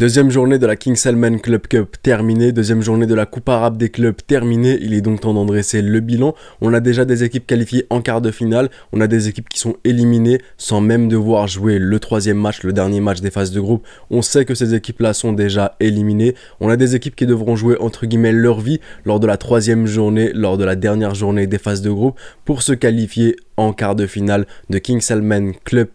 Deuxième journée de la King Salman Club Cup terminée, deuxième journée de la Coupe arabe des clubs terminée, il est donc temps d'en dresser le bilan. On a déjà des équipes qualifiées en quart de finale, on a des équipes qui sont éliminées sans même devoir jouer le troisième match, le dernier match des phases de groupe. On sait que ces équipes-là sont déjà éliminées. On a des équipes qui devront jouer entre guillemets leur vie lors de la troisième journée, lors de la dernière journée des phases de groupe pour se qualifier en quart de finale de King Salman Club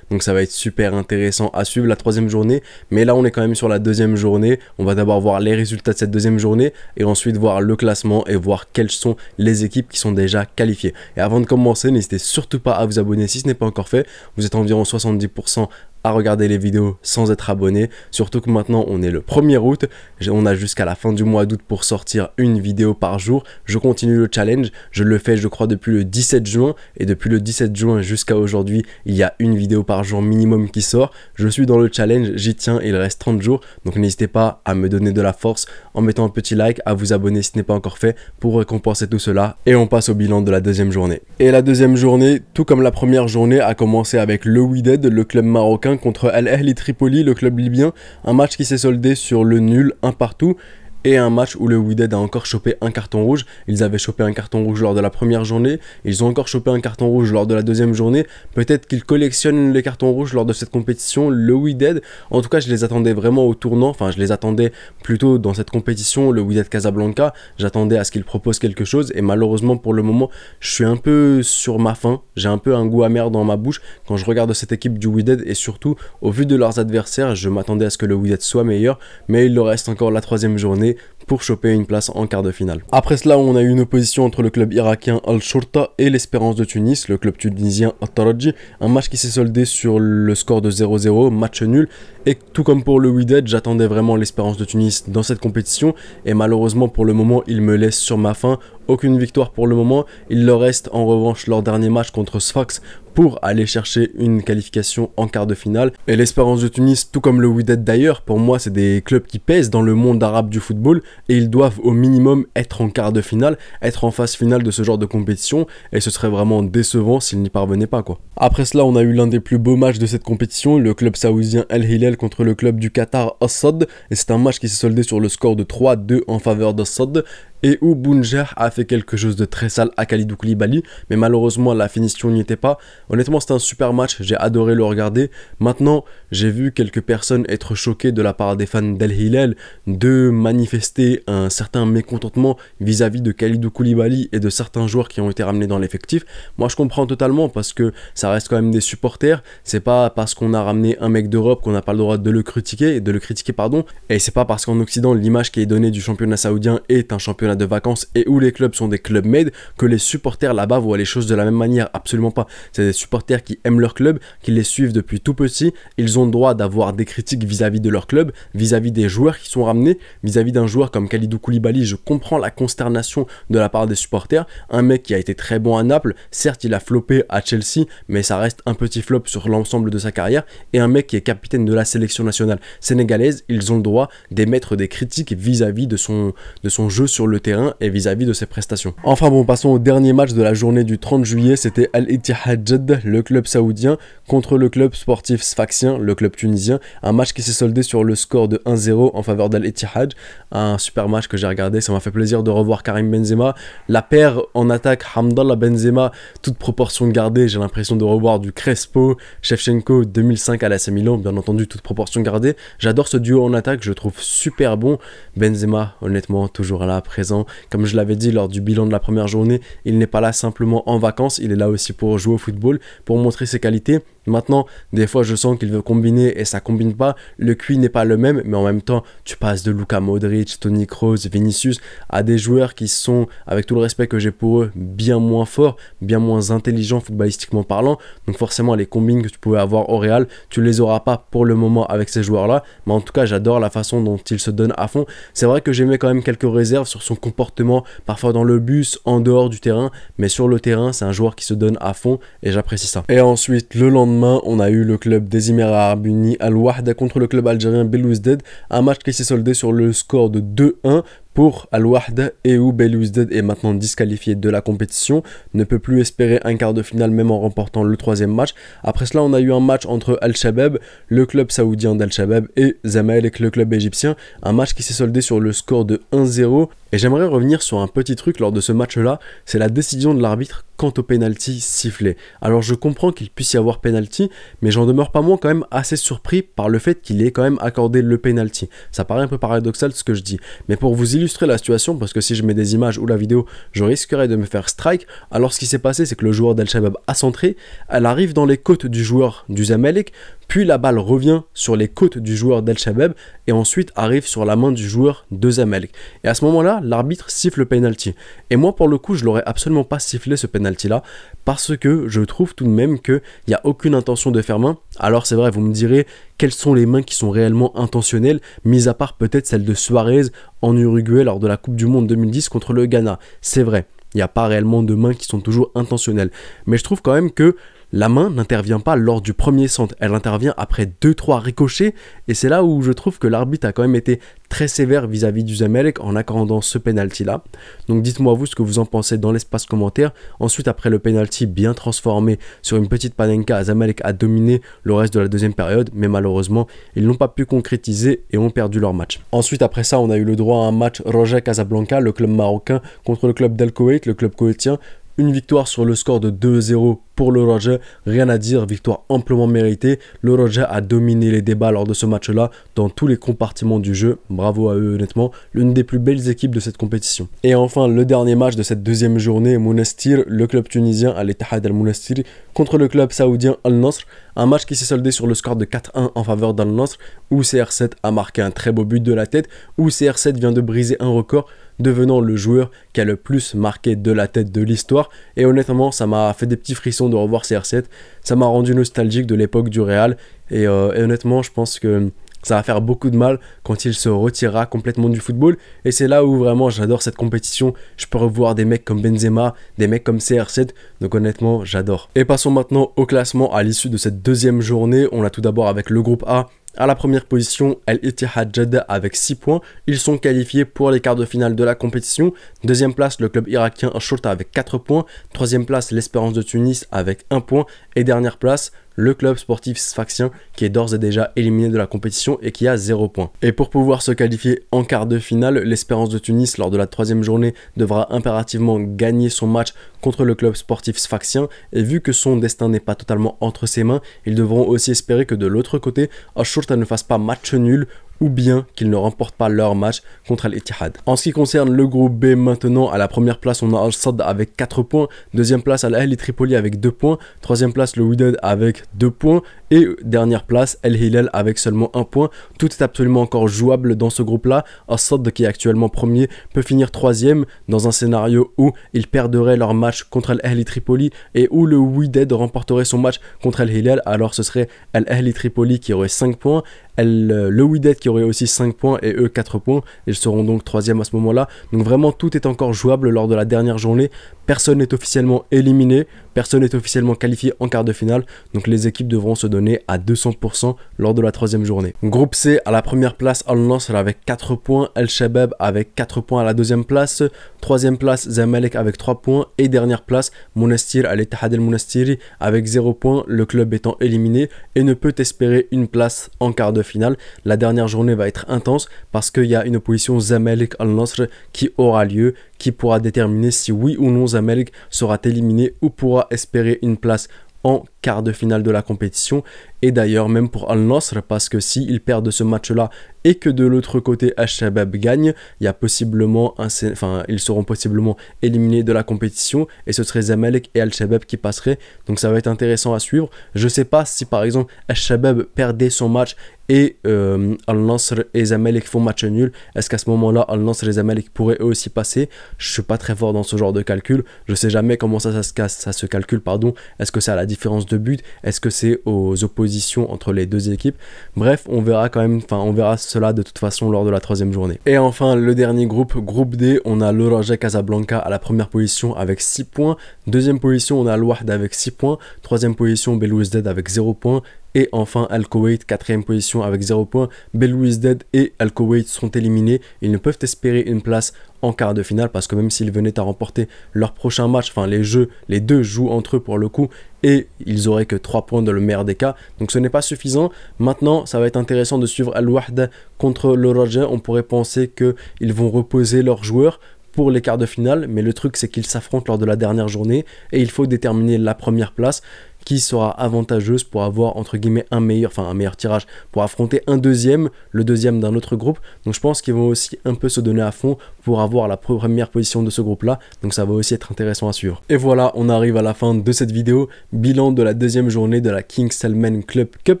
donc ça va être super intéressant à suivre la troisième journée. Mais là, on est quand même sur la deuxième journée. On va d'abord voir les résultats de cette deuxième journée et ensuite voir le classement et voir quelles sont les équipes qui sont déjà qualifiées. Et avant de commencer, n'hésitez surtout pas à vous abonner si ce n'est pas encore fait. Vous êtes environ 70% à regarder les vidéos sans être abonné. Surtout que maintenant on est le 1er août, on a jusqu'à la fin du mois d'août pour sortir une vidéo par jour. Je continue le challenge, je le fais je crois depuis le 17 juin et depuis le 17 juin jusqu'à aujourd'hui il y a une vidéo par jour minimum qui sort. Je suis dans le challenge, j'y tiens, il reste 30 jours donc n'hésitez pas à me donner de la force en mettant un petit like, à vous abonner si ce n'est pas encore fait pour récompenser tout cela et on passe au bilan de la deuxième journée. Et la deuxième journée, tout comme la première journée, a commencé avec le Wydad, le club marocain contre Al Ahly Tripoli, le club libyen, un match qui s'est soldé sur le nul, un partout et un match où le Wydad a encore chopé un carton rouge. Ils avaient chopé un carton rouge lors de la première journée, ils ont encore chopé un carton rouge lors de la deuxième journée. Peut-être qu'ils collectionnent les cartons rouges lors de cette compétition, le Wydad. En tout cas, je les attendais vraiment au tournant, enfin je les attendais plutôt dans cette compétition, le Wydad Casablanca. J'attendais à ce qu'ils proposent quelque chose et malheureusement pour le moment, je suis un peu sur ma faim, j'ai un peu un goût amer dans ma bouche quand je regarde cette équipe du Wydad et surtout au vu de leurs adversaires, je m'attendais à ce que le Wydad soit meilleur, mais il leur reste encore la troisième journée pour choper une place en quart de finale. Après cela, on a eu une opposition entre le club irakien al shurta et l'Espérance de Tunis, le club tunisien Ataraji, un match qui s'est soldé sur le score de 0-0, match nul, et tout comme pour le Wydad, j'attendais vraiment l'Espérance de Tunis dans cette compétition, et malheureusement pour le moment, il me laisse sur ma faim aucune victoire pour le moment. Il leur reste en revanche leur dernier match contre Sfax pour aller chercher une qualification en quart de finale. Et l'Espérance de Tunis, tout comme le Wydad d'ailleurs, pour moi c'est des clubs qui pèsent dans le monde arabe du football et ils doivent au minimum être en quart de finale, être en phase finale de ce genre de compétition et ce serait vraiment décevant s'ils n'y parvenaient pas quoi. Après cela, on a eu l'un des plus beaux matchs de cette compétition, le club saoudien El Hilal contre le club du Qatar Assad et c'est un match qui s'est soldé sur le score de 3-2 en faveur d'Assad et où Bounjer a fait quelque chose de très sale à Khalidou Koulibaly, mais malheureusement la finition n'y était pas. Honnêtement, c'était un super match, j'ai adoré le regarder. Maintenant, j'ai vu quelques personnes être choquées de la part des fans d'El Hilal de manifester un certain mécontentement vis-à-vis de Khalidou Koulibaly et de certains joueurs qui ont été ramenés dans l'effectif. Moi, je comprends totalement parce que ça reste quand même des supporters, c'est pas parce qu'on a ramené un mec d'Europe qu'on n'a pas le droit de le critiquer, de le critiquer pardon, et c'est pas parce qu'en occident l'image qui est donnée du championnat saoudien est un championnat de vacances et où les clubs sont des clubs made, que les supporters là-bas voient les choses de la même manière. Absolument pas. C'est des supporters qui aiment leur club, qui les suivent depuis tout petit. Ils ont le droit d'avoir des critiques vis-à-vis de leur club, vis-à-vis des joueurs qui sont ramenés, vis-à-vis d'un joueur comme Kalidou Koulibaly. Je comprends la consternation de la part des supporters. Un mec qui a été très bon à Naples, certes, il a flopé à Chelsea, mais ça reste un petit flop sur l'ensemble de sa carrière. Et un mec qui est capitaine de la sélection nationale sénégalaise, ils ont le droit d'émettre des critiques vis-à-vis -vis de, son, de son jeu sur le terrain et vis-à-vis de ses prestations. Enfin bon, passons au dernier match de la journée du 30 juillet, c'était Al Ittihad le club saoudien, contre le club sportif sfaxien, le club tunisien, un match qui s'est soldé sur le score de 1-0 en faveur d'Al Ittihad, un super match que j'ai regardé, ça m'a fait plaisir de revoir Karim Benzema, la paire en attaque Hamdallah Benzema, toute proportion gardée, j'ai l'impression de revoir du Crespo, Shevchenko 2005 à la Milan, bien entendu toute proportion gardée, j'adore ce duo en attaque, je trouve super bon, Benzema honnêtement toujours là présent comme je l'avais dit lors du bilan de la première journée, il n'est pas là simplement en vacances, il est là aussi pour jouer au football, pour montrer ses qualités. Maintenant, des fois, je sens qu'il veut combiner et ça combine pas. Le QI n'est pas le même, mais en même temps, tu passes de Luca Modric, Tony Kroos, Vinicius à des joueurs qui sont, avec tout le respect que j'ai pour eux, bien moins forts, bien moins intelligents footballistiquement parlant. Donc forcément, les combines que tu pouvais avoir au Real, tu les auras pas pour le moment avec ces joueurs-là. Mais en tout cas, j'adore la façon dont ils se donnent à fond. C'est vrai que j'ai mis quand même quelques réserves sur son comportement, parfois dans le bus, en dehors du terrain, mais sur le terrain, c'est un joueur qui se donne à fond et j'apprécie ça. Et ensuite, le lendemain, on a eu le club des Émirats Arabes Unis Al-Wahda contre le club algérien Belouizdad, un match qui s'est soldé sur le score de 2-1 pour Al-Wahda et où Belouizdad est maintenant disqualifié de la compétition, ne peut plus espérer un quart de finale même en remportant le troisième match. Après cela, on a eu un match entre Al-Shabaab, le club saoudien d'Al-Shabaab, et Zamalek, le club égyptien, un match qui s'est soldé sur le score de 1-0 et j'aimerais revenir sur un petit truc lors de ce match-là, c'est la décision de l'arbitre quant au pénalty sifflé. Alors je comprends qu'il puisse y avoir pénalty, mais j'en demeure pas moins quand même assez surpris par le fait qu'il ait quand même accordé le penalty. Ça paraît un peu paradoxal ce que je dis, mais pour vous illustrer la situation, parce que si je mets des images ou la vidéo, je risquerais de me faire strike. Alors ce qui s'est passé, c'est que le joueur d'Al Shabab a centré, elle arrive dans les côtes du joueur du Zamalek, puis la balle revient sur les côtes du joueur Del shabeb et ensuite arrive sur la main du joueur de Zamelk. Et à ce moment-là, l'arbitre siffle le penalty. Et moi, pour le coup, je l'aurais absolument pas sifflé ce penalty-là parce que je trouve tout de même qu'il n'y a aucune intention de faire main. Alors c'est vrai, vous me direz quelles sont les mains qui sont réellement intentionnelles, mis à part peut-être celle de Suarez en Uruguay lors de la Coupe du Monde 2010 contre le Ghana. C'est vrai, il n'y a pas réellement de mains qui sont toujours intentionnelles. Mais je trouve quand même que la main n'intervient pas lors du premier centre, elle intervient après 2-3 ricochets, et c'est là où je trouve que l'arbitre a quand même été très sévère vis-à-vis du Zamalek en accordant ce penalty-là. Donc dites-moi vous ce que vous en pensez dans l'espace commentaire. Ensuite, après le penalty bien transformé sur une petite panenka, Zamalek a dominé le reste de la deuxième période, mais malheureusement, ils n'ont pas pu concrétiser et ont perdu leur match. Ensuite, après ça, on a eu le droit à un match Roger Casablanca, le club marocain, contre le club del le club koweïtien. Une victoire sur le score de 2-0 pour le Roger. Rien à dire, victoire amplement méritée. Le Roger a dominé les débats lors de ce match-là dans tous les compartiments du jeu. Bravo à eux, honnêtement. L'une des plus belles équipes de cette compétition. Et enfin, le dernier match de cette deuxième journée, Monastir, le club tunisien à l'état al-Monastir contre le club saoudien Al-Nasr. Un match qui s'est soldé sur le score de 4-1 en faveur d'Al-Nasr où CR7 a marqué un très beau but de la tête, où CR7 vient de briser un record devenant le joueur qui a le plus marqué de la tête de l'histoire. Et honnêtement, ça m'a fait des petits frissons de revoir CR7. Ça m'a rendu nostalgique de l'époque du Real. Euh, et, honnêtement, je pense que ça va faire beaucoup de mal quand il se retirera complètement du football. Et c'est là où vraiment j'adore cette compétition. Je peux revoir des mecs comme Benzema, des mecs comme CR7. Donc honnêtement, j'adore. Et passons maintenant au classement à l'issue de cette deuxième journée. On l'a tout d'abord avec le groupe A à la première position, El Ittihad Jeddah avec 6 points. Ils sont qualifiés pour les quarts de finale de la compétition. Deuxième place, le club irakien Shorta avec 4 points. Troisième place, l'Espérance de Tunis avec 1 point. Et dernière place, le club sportif sfaxien qui est d'ores et déjà éliminé de la compétition et qui a zéro point. Et pour pouvoir se qualifier en quart de finale, l'Espérance de Tunis lors de la troisième journée devra impérativement gagner son match contre le club sportif sfaxien et vu que son destin n'est pas totalement entre ses mains, ils devront aussi espérer que de l'autre côté, Oshurta ne fasse pas match nul ou bien qu'ils ne remportent pas leur match contre l'Etihad. En ce qui concerne le groupe B maintenant, à la première place on a Al-Sad avec 4 points, deuxième place Al-Ahli Tripoli avec 2 points, troisième place le Wydad avec 2 points et dernière place Al-Hilal avec seulement 1 point. Tout est absolument encore jouable dans ce groupe-là. Al-Sad qui est actuellement premier peut finir troisième dans un scénario où ils perdraient leur match contre Al-Ahli Tripoli et où le Wydad remporterait son match contre Al-Hilal alors ce serait Al-Ahli Tripoli qui aurait 5 points, elle, euh, le Widet qui aurait aussi 5 points et eux 4 points. Ils seront donc 3 à ce moment-là. Donc vraiment tout est encore jouable lors de la dernière journée. Personne n'est officiellement éliminé, personne n'est officiellement qualifié en quart de finale, donc les équipes devront se donner à 200% lors de la troisième journée. Groupe C, à la première place, Al-Nasr avec 4 points, El-Shabab avec 4 points à la deuxième place, troisième place, Zamalek avec 3 points, et dernière place, Monastir, Al-Etihad El-Monastiri avec 0 points, le club étant éliminé et ne peut espérer une place en quart de finale. La dernière journée va être intense parce qu'il y a une opposition Zamalek Al-Nasr qui aura lieu, qui pourra déterminer si oui ou non Zamelk sera éliminé ou pourra espérer une place en quart de finale de la compétition et d'ailleurs même pour Al-Nasr parce que s'ils perdent ce match-là et que de l'autre côté Al-Shabaab gagne, il y a possiblement un, enfin, ils seront possiblement éliminés de la compétition et ce serait Zamalek et Al-Shabaab qui passeraient. Donc ça va être intéressant à suivre. Je sais pas si par exemple Al-Shabaab perdait son match et euh, Al-Nasr et Zamalek font match nul, est-ce qu'à ce, moment-là Al-Nasr et Zamalek pourraient eux aussi passer Je suis pas très fort dans ce genre de calcul, je sais jamais comment ça, ça, se, casse, ça se calcule, pardon. Est-ce que c'est à la différence de but Est-ce que c'est aux oppositions entre les deux équipes. Bref, on verra quand même, enfin on verra cela de toute façon lors de la troisième journée. Et enfin le dernier groupe, groupe D, on a l'Oranger Casablanca à la première position avec 6 points, deuxième position on a l'Ouahd avec 6 points, troisième position dead avec 0 points, et enfin, Al-Koweït, quatrième position avec 0 points. is Dead et Al-Koweït sont éliminés. Ils ne peuvent espérer une place en quart de finale parce que même s'ils venaient à remporter leur prochain match, enfin les jeux, les deux jouent entre eux pour le coup et ils auraient que 3 points dans le meilleur des cas. Donc ce n'est pas suffisant. Maintenant, ça va être intéressant de suivre Al-Wahda contre le Roger. On pourrait penser qu'ils vont reposer leurs joueurs pour les quarts de finale, mais le truc c'est qu'ils s'affrontent lors de la dernière journée et il faut déterminer la première place qui sera avantageuse pour avoir entre guillemets un meilleur, enfin un meilleur tirage pour affronter un deuxième, le deuxième d'un autre groupe. Donc je pense qu'ils vont aussi un peu se donner à fond pour avoir la première position de ce groupe là. Donc ça va aussi être intéressant à suivre. Et voilà, on arrive à la fin de cette vidéo. Bilan de la deuxième journée de la King Salman Club Cup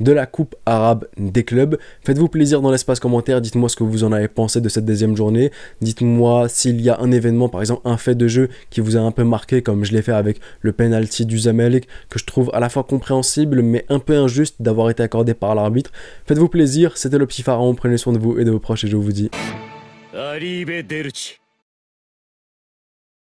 de la Coupe Arabe des clubs. Faites-vous plaisir dans l'espace commentaire, dites-moi ce que vous en avez pensé de cette deuxième journée. Dites-moi s'il y a un événement, par exemple un fait de jeu qui vous a un peu marqué comme je l'ai fait avec le penalty du Zamalek je trouve à la fois compréhensible mais un peu injuste d'avoir été accordé par l'arbitre. Faites-vous plaisir, c'était le petit pharaon, prenez soin de vous et de vos proches et je vous dis.